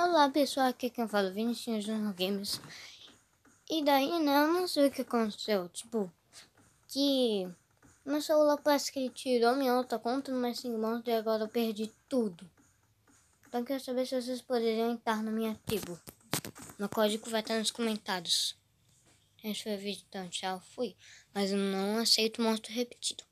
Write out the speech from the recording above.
Olá pessoal, aqui é quem fala é Vinicius Junior Games. E daí, né, eu não sei o que aconteceu. Tipo, que meu celular parece que ele tirou minha outra conta no Messi Monster e agora eu perdi tudo. Então quero saber se vocês poderiam entrar na minha tribo. Meu código vai estar nos comentários. Esse foi o vídeo, então tchau, fui. Mas eu não aceito monstro repetido.